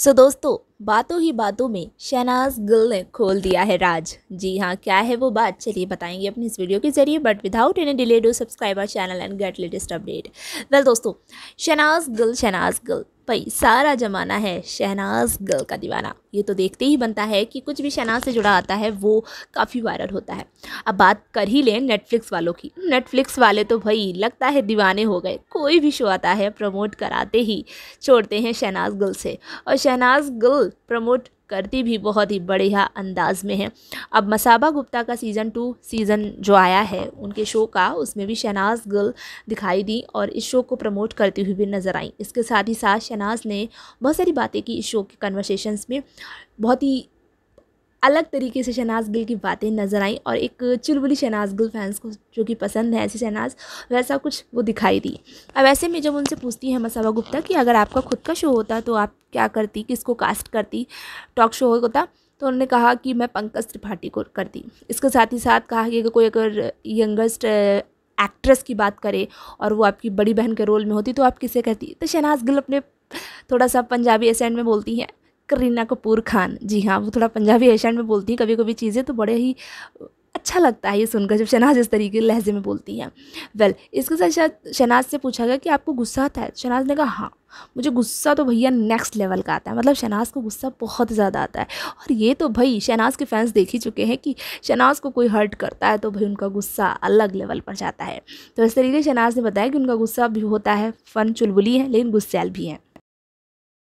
सो so, दोस्तों बातों ही बातों में शहनाज गिल ने खोल दिया है राज जी हाँ क्या है वो बात चलिए बताएंगे अपने इस वीडियो के जरिए but without any delay do subscribe our channel and get latest update well दोस्तों शहनाज गिल शहनाज गिल भाई सारा जमाना है शहनाज गर्ल का दीवाना ये तो देखते ही बनता है कि कुछ भी शहनाज से जुड़ा आता है वो काफ़ी वायरल होता है अब बात कर ही लें नेटफ्लिक्स वालों की नेटफ्लिक्स वाले तो भाई लगता है दीवाने हो गए कोई भी शो आता है प्रमोट कराते ही छोड़ते हैं शहनाज गर्ल से और शहनाज गर्ल प्रमोट करती भी बहुत ही बढ़िया अंदाज में है अब मसाबा गुप्ता का सीज़न टू सीज़न जो आया है उनके शो का उसमें भी शहनाज गल दिखाई दी और इस शो को प्रमोट करती हुई भी नज़र आई इसके साथ ही साथ शहनाज ने बहुत सारी बातें की इस शो के कन्वर्सेशंस में बहुत ही अलग तरीके से शहनाज गिल की बातें नज़र आईं और एक चुलबुली शहनाज गिल फैंस को जो कि पसंद है ऐसी शहनाज वैसा कुछ वो दिखाई दी अब ऐसे में जब उनसे पूछती है मसावा गुप्ता कि अगर आपका खुद का शो होता तो आप क्या करती किसको कास्ट करती टॉक शो होता तो उन्होंने कहा कि मैं पंकज त्रिपाठी को करती इसके साथ ही साथ कहा कि अगर कोई अगर यंगेस्ट एक्ट्रेस की बात करे और वो आपकी बड़ी बहन के रोल में होती तो आप किसे कहती तो शहनाज गिल अपने थोड़ा सा पंजाबी एसेंट में बोलती हैं करीना कपूर खान जी हाँ वो थोड़ा पंजाबी एशेंट में बोलती हैं कभी कभी चीज़ें तो बड़े ही अच्छा लगता है ये सुनकर जब शनाज इस तरीके लहजे में बोलती हैं वेल इसके साथ शायद शनाज से पूछा गया कि आपको गुस्सा आता है शनाज ने कहा हाँ मुझे गुस्सा तो भैया नेक्स्ट लेवल का आता है मतलब शनाज को गुस्सा बहुत ज़्यादा आता है और ये तो भाई शनाज के फैंस देख ही चुके हैं कि शनाज को कोई हर्ट करता है तो भाई उनका गुस्सा अलग लेवल पर जाता है तो इस तरीके शनाज ने बताया कि उनका गुस्सा भी होता है फ़न चुलबुली है लेकिन गुस्सेल भी हैं